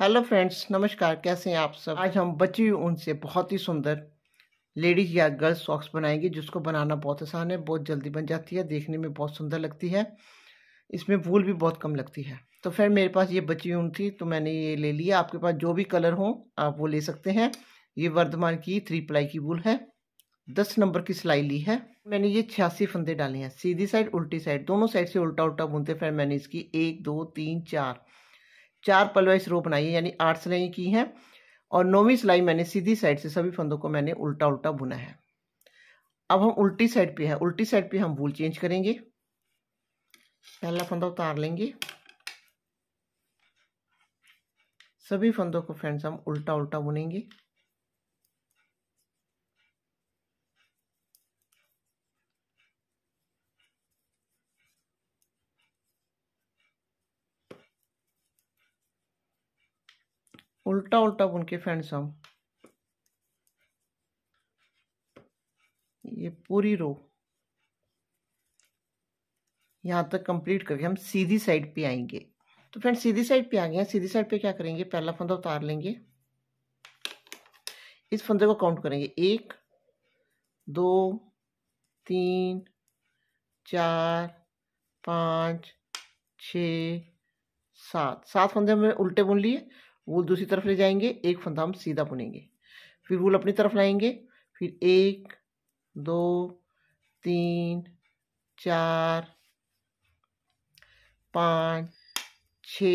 hello friends नमस्कार कैसे हैं आप सब आज हम बची हुई ऊन से बहुत ही सुंदर लेडीज या गर्ल्स सॉक्स बनाएंगे जिसको बनाना बहुत आसान है बहुत जल्दी बन जाती है देखने में बहुत सुंदर लगती है इसमें भूल भी बहुत कम लगती है तो फिर मेरे पास ये बची ऊन थी तो मैंने ये ले लिया आपके पास जो भी कलर हो आप वो ले सकते हैं ये वर्धमान की थ्री प्लाई की वूल है दस नंबर की सिलाई ली है मैंने ये छियासी फंदे डाले हैं सीधी साइड उल्टी साइड दोनों साइड से उल्टा उल्टा बुनते फिर मैंने इसकी एक दो तीन चार चार पलवाई रो बनाई है यानी आठ सिलाई की हैं और नौवीं सिलाई मैंने सीधी साइड से सभी फंदों को मैंने उल्टा उल्टा बुना है अब हम उल्टी साइड पे है उल्टी साइड पे हम वूल चेंज करेंगे पहला फंदा उतार लेंगे सभी फंदों को फ्रेंड्स हम उल्टा उल्टा बुनेंगे उल्टा उल्टा बुन के फ्रेंड्स हम ये पूरी रो यहाँ तक कंप्लीट करके हम सीधी साइड पे आएंगे तो फ्रेंड्स सीधी साइड पे आ गए हैं सीधी साइड पे क्या करेंगे पहला फंदा उतार लेंगे इस फंदे को काउंट करेंगे एक दो तीन चार पाँच छ सात सात फंदे हमने उल्टे बुन लिए वूल दूसरी तरफ ले जाएंगे एक फंदा हम सीधा बुनेंगे फिर वूल अपनी तरफ लाएंगे फिर एक दो तीन चार पाँच छ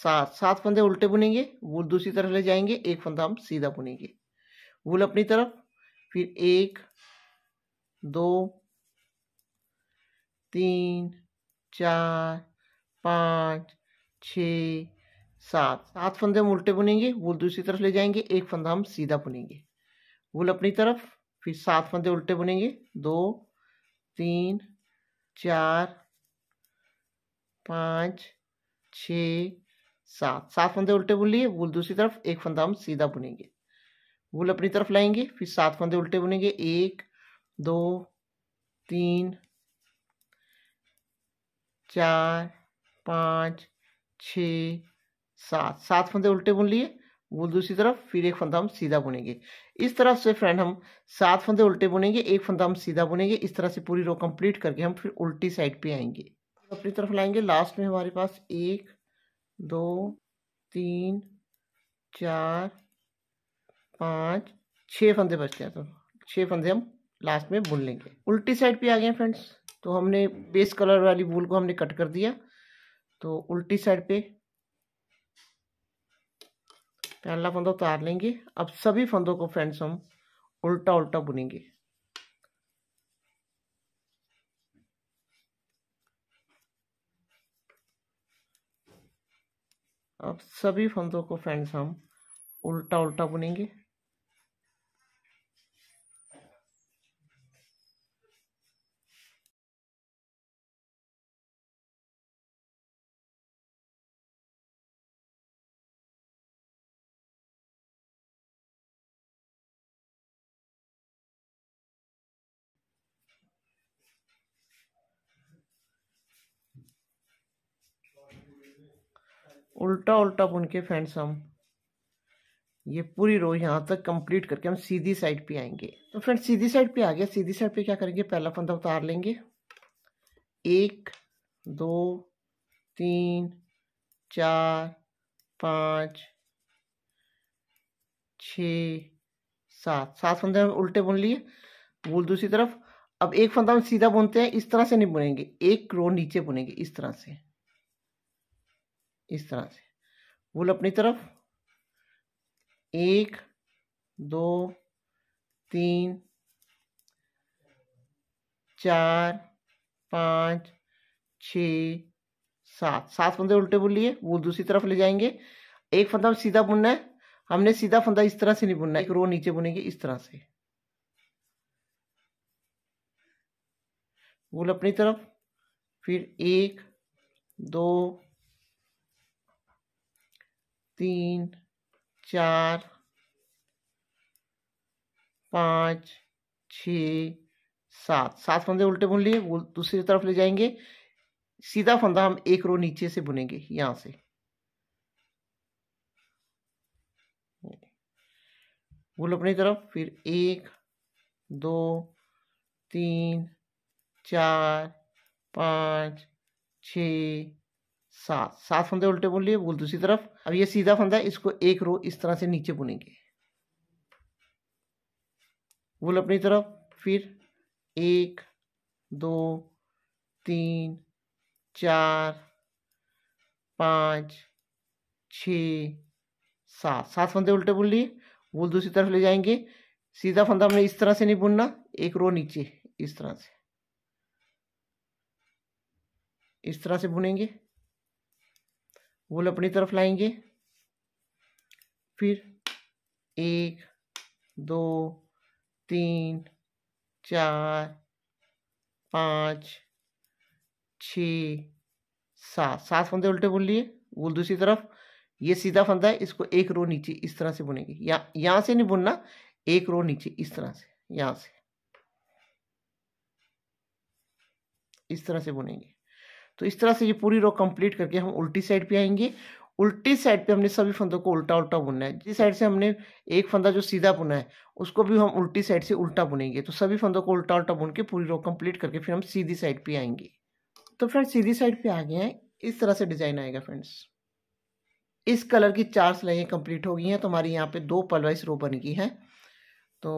सात सात फंदे उल्टे बुनेंगे वूल दूसरी तरफ ले जाएंगे एक फंदा हम सीधा बुनेंगे वूल अपनी तरफ फिर एक दो तीन चार पाँच छ सात सात फंदे हम उल्टे बुनेंगे वूल दूसरी तरफ ले जाएंगे एक फंदा हम सीधा बुनेंगे वूल अपनी तरफ फिर सात फंदे उल्टे बुनेंगे दो तीन चार पाँच छ सात सात फंदे उल्टे बुन लिए वूल दूसरी तरफ एक फंदा हम सीधा बुनेंगे वूल अपनी तरफ लाएंगे फिर सात फंदे उल्टे बुनेंगे एक दो तीन चार पाँच छ सात सात फंदे उल्टे बुन लिए वो दूसरी तरफ फिर एक फंदा हम सीधा बुनेंगे इस तरह से फ्रेंड हम सात फंदे उल्टे बुनेंगे एक फंदा हम सीधा बुनेंगे इस तरह से पूरी रो कंप्लीट करके हम फिर उल्टी साइड पे आएंगे अपनी तरफ लाएंगे लास्ट में हमारे पास एक दो तीन चार पाँच छः फंदे बचते हैं तो छः फंदे हम लास्ट में बुन लेंगे उल्टी साइड पर आ गए फ्रेंड्स तो हमने बेस कलर वाली वूल को हमने कट कर दिया तो उल्टी साइड पर पहला फंदा उतार लेंगे अब सभी फंदों को फ्रेंड्स हम उल्टा उल्टा बुनेंगे अब सभी फंदों को फ्रेंड्स हम उल्टा उल्टा बुनेंगे उल्टा उल्टा बुन के फ्रेंड्स हम ये पूरी रो यहाँ तक कंप्लीट करके हम सीधी साइड पे आएंगे तो फ्रेंड्स सीधी साइड पे आ गया सीधी साइड पे क्या करेंगे पहला फंदा उतार लेंगे एक दो तीन चार पाँच छ सात सात फंदे हम उल्टे बुन लिए बोल दूसरी तरफ अब एक फंदा हम सीधा बुनते हैं इस तरह से नहीं बुनेंगे एक रो नीचे बुनेंगे इस तरह से इस तरह से वुल अपनी तरफ एक दो तीन चार पाँच छ सात सात फंदे उल्टे बुन लिए वो दूसरी तरफ ले जाएंगे एक फंदा सीधा बुनना है हमने सीधा फंदा इस तरह से नहीं बुनना एक रो नीचे बुनेंगे इस तरह से वूल अपनी तरफ फिर एक दो तीन चार पाँच छ सात सात फंदे उल्टे बुन लिए वो दूसरी तरफ ले जाएंगे सीधा फंदा हम एक रो नीचे से बुनेंगे यहाँ से बोलो अपनी तरफ फिर एक दो तीन चार पाँच छ सात सात फंदे उल्टे बुन लिए बोल दूसरी तरफ अब ये सीधा फंदा है इसको एक रो इस तरह से नीचे बुनेंगे बुल अपनी तरफ फिर एक दो तीन चार पाँच छ सात सात फंदे उल्टे बुन लिए बुल दूसरी तरफ ले जाएंगे सीधा फंदा हमने इस तरह से नहीं बुनना एक रो नीचे इस तरह से इस तरह से बुनेंगे वो अपनी तरफ लाएंगे फिर एक दो तीन चार पाँच छ सात सात फंदे उल्टे बुन लिए वो दूसरी तरफ ये सीधा फंदा है इसको एक रो नीचे इस तरह से बुनेंगे या यहाँ से नहीं बुनना एक रो नीचे इस तरह से यहाँ से इस तरह से बुनेंगे तो इस तरह से ये पूरी रो कंप्लीट करके हम उल्टी साइड पे आएंगे उल्टी साइड पे हमने सभी फंदों को उल्टा उल्टा बुनना है जिस साइड से हमने एक फंदा जो सीधा बुना है उसको भी हम उल्टी साइड से उल्टा बुनेंगे तो सभी फंदों को उल्टा उल्टा बुन के पूरी रो कंप्लीट करके फिर हम सीधी साइड पर आएंगे तो फ्रेंड्स सीधी साइड पर आ गए हैं इस तरह से डिजाइन आएगा फ्रेंड्स इस कलर की चार सिलाइयाँ कंप्लीट हो गई हैं तो हमारी यहाँ पे दो पलवाइस रो बन गई है तो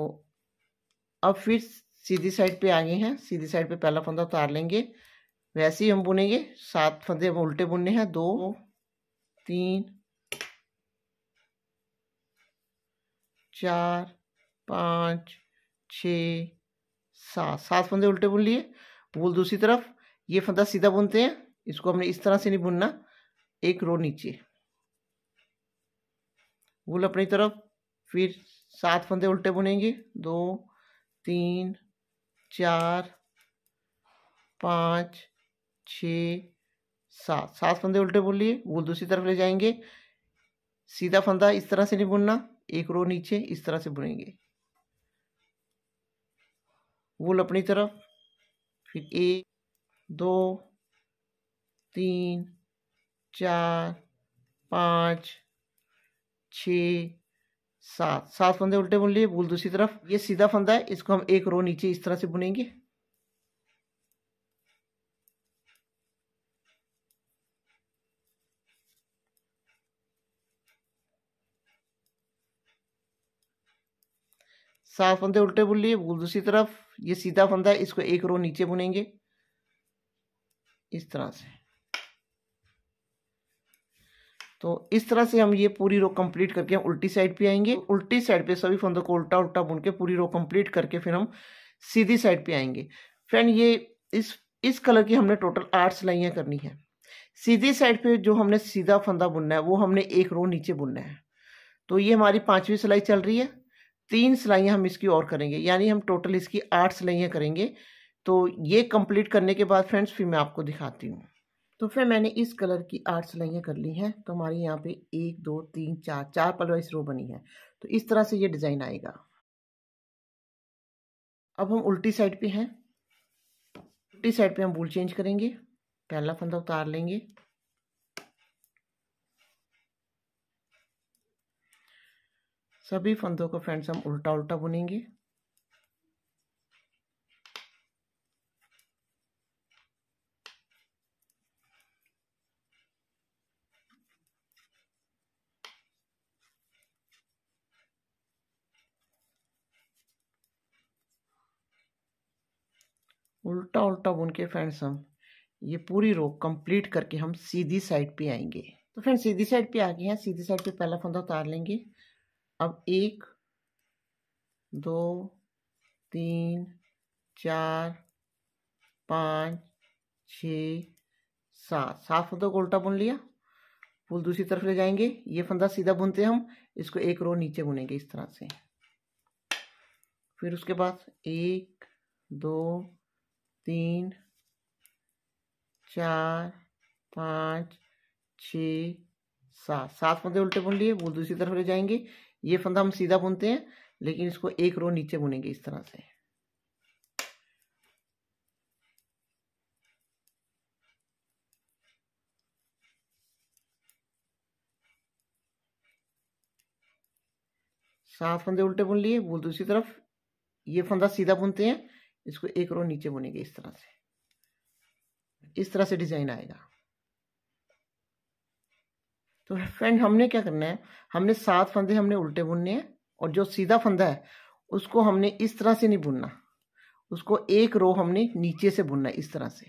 अब फिर सीधी साइड पे आ गए हैं सीधी साइड पे पहला फंदा उतार लेंगे वैसे ही हम बुनेंगे सात फंदे हम उल्टे बुनने हैं दो तीन चार पाँच छ सात सात फंदे उल्टे बुन लिए बोल दूसरी तरफ ये फंदा सीधा बुनते हैं इसको हमने इस तरह से नहीं बुनना एक रो नीचे वूल अपनी तरफ फिर सात फंदे उल्टे बुनेंगे दो तीन चार पाँच छः सात सात फंदे उल्टे बोल लिए वो दूसरी तरफ ले जाएंगे सीधा फंदा इस तरह से नहीं बुनना एक रो नीचे इस तरह से बुनेंगे वूल अपनी तरफ फिर एक दो तीन चार पाँच छ सात सात फंदे उल्टे बुन लिए वूल दूसरी तरफ ये सीधा फंदा है इसको हम एक रो नीचे इस तरह से बुनेंगे सात फंदे उल्टे बुन लिए दूसरी तरफ ये सीधा फंदा है इसको एक रो नीचे बुनेंगे इस तरह से तो इस तरह से हम ये पूरी रो कंप्लीट करके हम उल्टी साइड पे आएंगे उल्टी साइड पे सभी फंदों को उल्टा उल्टा बुन के पूरी रो कंप्लीट करके फिर हम सीधी साइड पे आएंगे फ्रेंड ये इस इस कलर की हमने टोटल आठ सिलाइयाँ करनी है सीधी साइड पे जो हमने सीधा फंदा बुनना है वो हमने एक रो नीचे बुनना है तो ये हमारी पाँचवीं सिलाई चल रही है तीन सिलाइयाँ हम इसकी और करेंगे यानी हम टोटल इसकी आठ सिलाइयाँ करेंगे तो ये कंप्लीट करने के बाद फ्रेंड्स फिर मैं आपको दिखाती हूँ तो फिर मैंने इस कलर की आठ सिलाइयाँ कर ली हैं तो हमारे यहाँ पे एक दो तीन चार चार पलवाइस रो बनी है तो इस तरह से ये डिज़ाइन आएगा अब हम उल्टी साइड पे हैं उल्टी साइड पे हम बूल चेंज करेंगे पहला फंदा उतार लेंगे सभी फंदों को फ्रेंड्स हम उल्टा उल्टा बुनेंगे उल्टा उल्टा बुन के फ्रेंड्स हम ये पूरी रो कंप्लीट करके हम सीधी साइड पे आएंगे तो फ्रेंड्स सीधी साइड पे आ गए हैं सीधी साइड पे पहला फंदा उतार लेंगे अब एक दो तीन चार पाँच छ सात सात फंदों को उल्टा बुन लिया फूल दूसरी तरफ ले जाएंगे ये फंदा सीधा बुनते हम इसको एक रो नीचे बुनेंगे इस तरह से फिर उसके बाद एक दो तीन चार पाँच छ सात सात फंदे उल्टे बुन लिए वो दूसरी तरफ ले जाएंगे ये फंदा हम सीधा बुनते हैं लेकिन इसको एक रो नीचे बुनेंगे इस तरह से सात फंदे उल्टे बुन लिए वो दूसरी तरफ ये फंदा सीधा बुनते हैं इसको एक रो नीचे बुनेंगे इस तरह से इस तरह से डिजाइन आएगा तो फ्रेंड हमने क्या करना है हमने सात फंदे हमने उल्टे बुनने हैं और जो सीधा फंदा है उसको हमने इस तरह से नहीं बुनना उसको एक रो हमने नीचे से बुनना है इस तरह से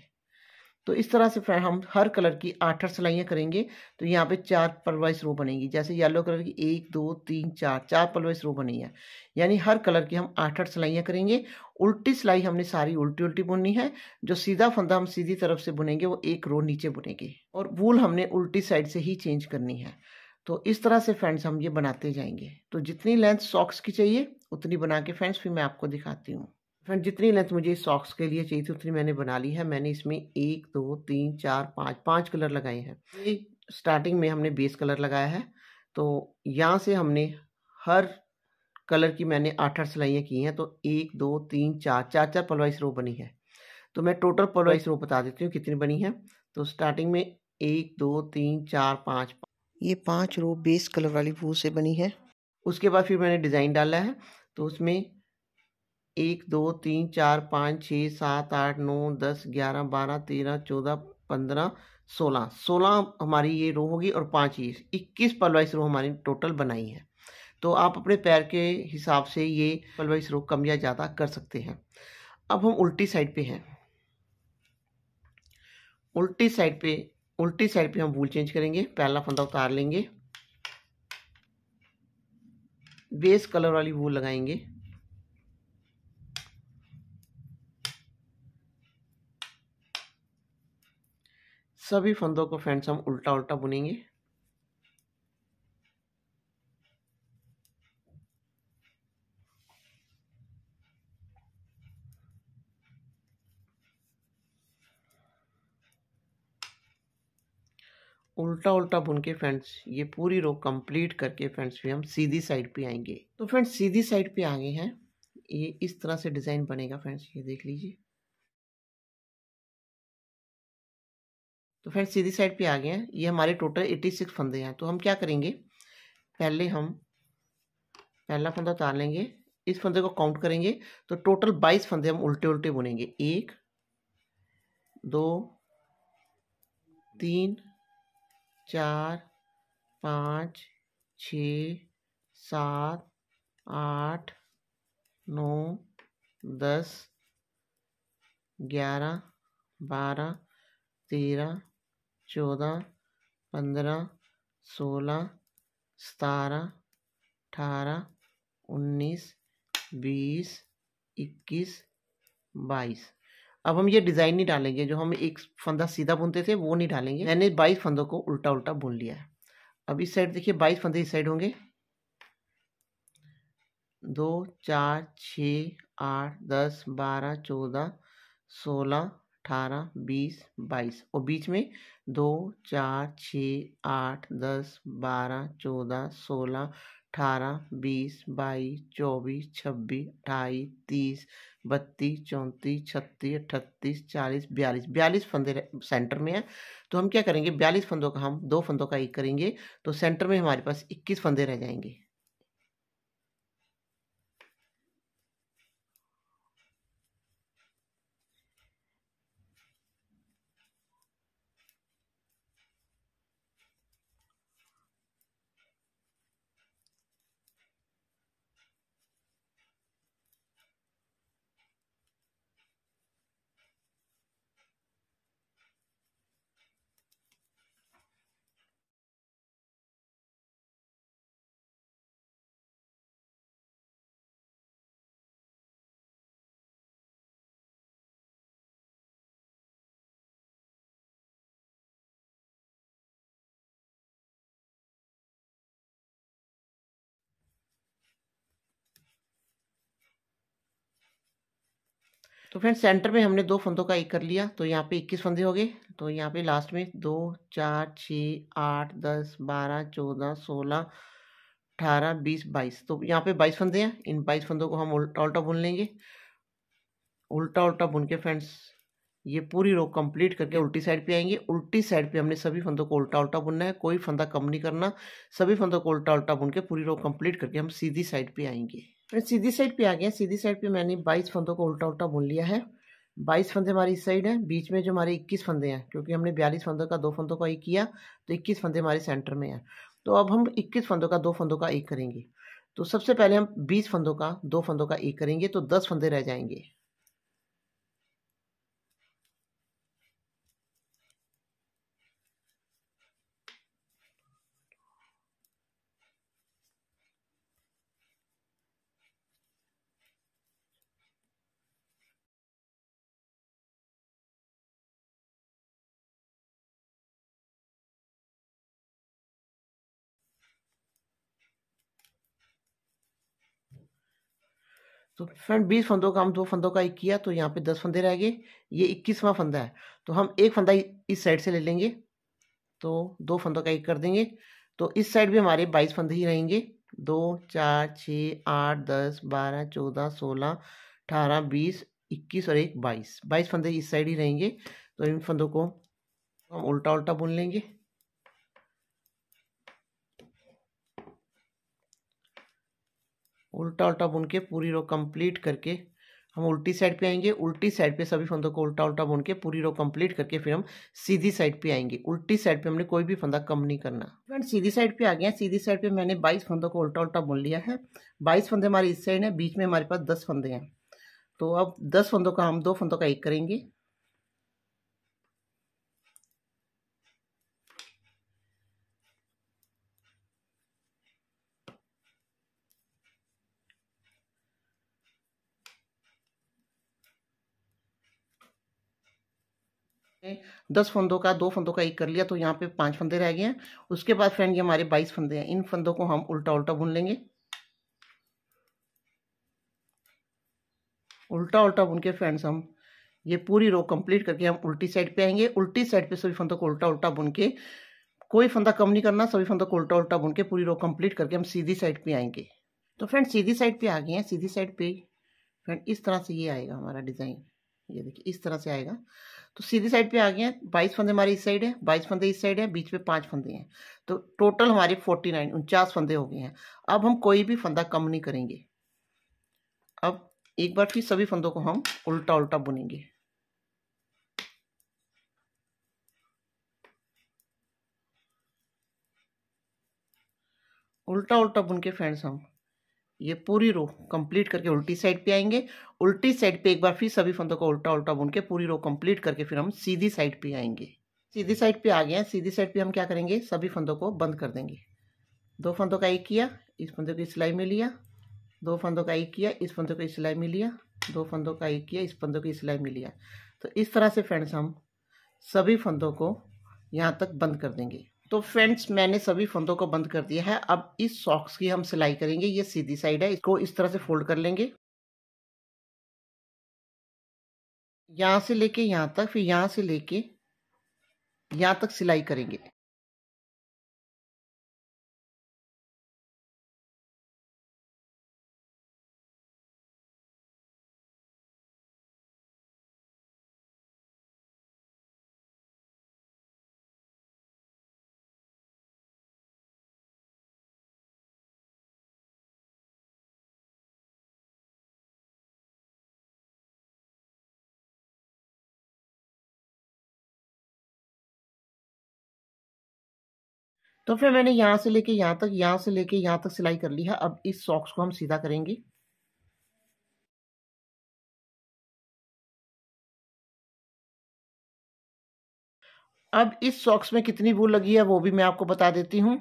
तो इस तरह से फ्रेंड हम हर कलर की आठ आठ सिलाइयाँ करेंगे तो यहाँ पे चार पलवाइस रो बनेगी जैसे येलो कलर की एक दो तीन चार चार पलवाइस रो बनी है यानी हर कलर की हम आठ आठ सिलाइयाँ करेंगे उल्टी सिलाई हमने सारी उल्टी उल्टी बुननी है जो सीधा फंदा हम सीधी तरफ से बुनेंगे वो एक रो नीचे बुनेंगे और वूल हमने उल्टी साइड से ही चेंज करनी है तो इस तरह से फ्रेंड्स हम ये बनाते जाएंगे तो जितनी लेंथ सॉक्स की चाहिए उतनी बना के फ्रेंड्स फिर मैं आपको दिखाती हूँ फ्रेंड जितनी लेंथ मुझे सॉक्स के लिए चाहिए थी उतनी मैंने बना ली है मैंने इसमें एक दो तीन चार पाँच पाँच कलर लगाए हैं ये स्टार्टिंग में हमने बेस कलर लगाया है तो यहाँ से हमने हर कलर की मैंने आठ आठ सिलाइयाँ की हैं तो एक दो तीन चार चार चार पलवाइस रो बनी है तो मैं टोटल पलवाइस रो बता देती हूँ कितनी बनी है तो स्टार्टिंग में एक दो तीन चार पाँच ये पाँच रो बेस कलर वाली फूल से बनी है उसके बाद फिर मैंने डिज़ाइन डाला है तो उसमें एक दो तीन चार पाँच छः सात आठ नौ दस ग्यारह बारह तेरह चौदह पंद्रह सोलह सोलह हमारी ये रो होगी और पाँच ये इक्कीस पलवाइस रो हमारी टोटल बनाई है तो आप अपने पैर के हिसाब से ये पलवाइस रो कम या ज़्यादा कर सकते हैं अब हम उल्टी साइड पे हैं उल्टी साइड पे उल्टी साइड पे हम वूल चेंज करेंगे पहला फंदा उतार लेंगे बेस कलर वाली वूल लगाएंगे सभी फंदों को फ्रेंड्स हम उल्टा उल्टा बुनेंगे उल्टा उल्टा बुन के फ्रेंड्स ये पूरी रो कंप्लीट करके फ्रेंड्स फिर हम सीधी साइड पे आएंगे तो फ्रेंड्स सीधी साइड पे आ गए हैं ये इस तरह से डिज़ाइन बनेगा फ्रेंड्स ये देख लीजिए तो फिर सीधी साइड पे आ गए हैं ये हमारे टोटल एट्टी सिक्स फंदे हैं तो हम क्या करेंगे पहले हम पहला फंदा उतार लेंगे इस फंदे को काउंट करेंगे तो टोटल बाईस फंदे हम उल्टे उल्टे बुनेंगे एक दो तीन चार पाँच छ सात आठ नौ दस ग्यारह बारह तेरह चौदह पंद्रह सोलह सतारह अठारह उन्नीस बीस इक्कीस बाईस अब हम ये डिज़ाइन नहीं डालेंगे जो हम एक फंदा सीधा बुनते थे वो नहीं डालेंगे मैंने बाईस फंदों को उल्टा उल्टा बुन लिया है अब इस साइड देखिए बाईस फंदे इस साइड होंगे दो चार छ आठ दस बारह चौदह सोलह अठारह बीस बाईस और बीच में दो चार छः आठ दस बारह चौदह सोलह अठारह बीस बाईस चौबीस छब्बीस अट्ठाईस तीस बत्तीस चौंतीस छत्तीस अठत्तीस चालीस बयालीस बयालीस फंदे सेंटर में हैं तो हम क्या करेंगे बयालीस फंदों का हम दो फंदों का एक करेंगे तो सेंटर में हमारे पास इक्कीस फंदे रह जाएंगे तो फ्रेंड्स सेंटर में हमने दो फंदों का एक कर लिया तो यहाँ पे 21 फंदे हो गए तो यहाँ पे लास्ट में दो चार छः आठ दस बारह चौदह सोलह अठारह बीस बाईस तो यहाँ पे बाईस फंदे हैं इन बाईस फंदों को हम उल्टा उल्टा बुन लेंगे उल्टा उल्टा बुन के फ्रेंड्स ये पूरी रो कंप्लीट करके उल्टी साइड पे आएंगे उल्टी साइड पे हमने सभी फंदों को उल्टा उल्टा बुनना है कोई फंदा कम नहीं करना सभी फंदों को उल्टा उल्टा बुन के पूरी रो कंप्लीट करके हम सीधी साइड पे आएंगे फ्रेंड सीधी साइड पे आ गया सीधी साइड पे मैंने बाईस फंदों को उल्टा उल्टा बुन लिया है बाईस फंदे हमारी इस साइड है बीच में जो हमारे इक्कीस फंदे हैं क्योंकि हमने बयालीस फंदों का दो फंदों का एक किया तो इक्कीस फंदे हमारे सेंटर में हैं तो अब हम इक्कीस फंदों का दो फंदों का एक करेंगे तो सबसे पहले हम बीस फंदों का दो फंदों का एक करेंगे तो दस फंदे रह जाएंगे तो फ्रेंड बीस फंदों का हम दो फंदों का एक किया तो यहाँ पे दस फंदे रह गए ये इक्कीसवां फंदा है तो हम एक फंदा इस साइड से ले लेंगे तो दो फंदों का एक कर देंगे तो इस साइड भी हमारे बाईस फंदे ही रहेंगे दो चार छः आठ दस बारह चौदह सोलह अठारह बीस इक्कीस और एक बाईस बाईस फंदे इस साइड ही रहेंगे तो इन फंदों को हम उल्टा उल्टा बुन लेंगे उल्टा उल्टा बुन के पूरी रो कंप्लीट करके हम उल्टी साइड पे आएंगे उल्टी साइड पे सभी फंदों को उल्टा उल्टा बुन के पूरी रो कंप्लीट करके फिर हम सीधी साइड पे आएंगे उल्टी साइड पे हमने कोई भी फंदा कम नहीं करना फ्रेंड सीधी साइड पे आ गया सीधी साइड पे मैंने 22 फंदों को उल्टा उल्टा बुन लिया है 22 फंदे हमारे इस साइड हैं बीच में हमारे पास दस फंदे हैं तो अब दस फंदों का हम दो फंदों का एक करेंगे दस फंदों का दो फंदों का एक कर लिया तो यहाँ पे पांच फंदे रह गए हैं उसके बाद फ्रेंड ये हमारे बाईस फंदे हैं इन फंदों को हम उल्टा उल्टा बुन लेंगे उल्टा उल्टा बुन के फ्रेंड्स हम ये पूरी रो कंप्लीट करके हम उल्टी साइड पे आएंगे उल्टी साइड पे सभी फंदों को उल्टा उल्टा बुन के कोई फंदा कम नहीं करना सभी फंदों को उल्टा उल्टा बुन के पूरी रो कंप्लीट करके हम सीधी साइड पे आएंगे तो फ्रेंड सीधी साइड पे आ गए हैं सीधी साइड पे फ्रेंड इस तरह से ये आएगा हमारा डिज़ाइन ये देखिए इस तरह से आएगा तो सीधी साइड पे आ गए हैं बाईस फंदे हमारे इस साइड है बाईस फंदे इस साइड है बीच में पांच फंदे हैं तो टोटल हमारे फोर्टी नाइन उनचास फंदे हो गए हैं अब हम कोई भी फंदा कम नहीं करेंगे अब एक बार फिर सभी फंदों को हम उल्टा उल्टा बुनेंगे उल्टा उल्टा बुन के फ्रेंड्स हम ये पूरी रो कंप्लीट करके उल्टी साइड पे आएंगे उल्टी साइड पे एक बार फिर सभी फंदों को उल्टा उल्टा बुन के पूरी रो कंप्लीट करके फिर हम सीधी साइड पे आएंगे सीधी साइड पे आ गए हैं सीधी साइड पे हम क्या करेंगे सभी फंदों को बंद कर देंगे दो फंदों का एक किया इस फंदे को सिलाई में लिया दो फंदों का एक किया इस फंदे को सिलाई में लिया दो फंदों का एक किया इस फंदों की सिलाई में लिया तो इस तरह से फ्रेंड्स हम सभी फंदों को यहाँ तक बंद कर देंगे तो फ्रेंड्स मैंने सभी फंदों को बंद कर दिया है अब इस सॉक्स की हम सिलाई करेंगे ये सीधी साइड है इसको इस तरह से फोल्ड कर लेंगे यहाँ से लेके यहाँ तक फिर यहाँ से लेके यहाँ तक सिलाई करेंगे तो फिर मैंने यहाँ से लेके यहाँ तक यहाँ से लेके यहाँ तक सिलाई कर ली है अब इस सॉक्स को हम सीधा करेंगे अब इस सॉक्स में कितनी वूल लगी है वो भी मैं आपको बता देती हूँ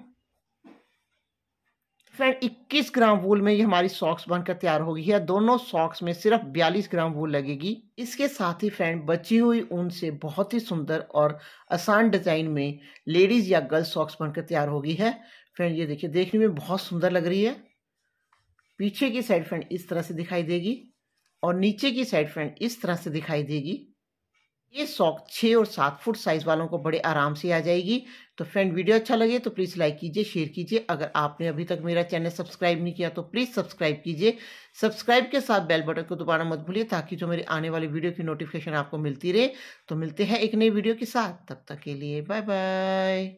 फ्रेंड 21 ग्राम वूल में ये हमारी सॉक्स बनकर तैयार हो गई है दोनों सॉक्स में सिर्फ 42 ग्राम वूल लगेगी इसके साथ ही फ्रेंड बची हुई ऊन से बहुत ही सुंदर और आसान डिज़ाइन में लेडीज़ या गर्ल्स सॉक्स बनकर तैयार हो गई है फ्रेंड ये देखिए देखने में बहुत सुंदर लग रही है पीछे की साइड फ्रेंड इस तरह से दिखाई देगी और नीचे की साइड फ्रेंड इस तरह से दिखाई देगी ये सॉक छः और सात फुट साइज़ वालों को बड़े आराम से आ जाएगी तो फ्रेंड वीडियो अच्छा लगे तो प्लीज़ लाइक कीजिए शेयर कीजिए अगर आपने अभी तक मेरा चैनल सब्सक्राइब नहीं किया तो प्लीज़ सब्सक्राइब कीजिए सब्सक्राइब के साथ बेल बटन को दोबारा मत भूलिए ताकि जो मेरे आने वाले वीडियो की नोटिफिकेशन आपको मिलती रहे तो मिलते हैं एक नई वीडियो के साथ तब तक के लिए बाय बाय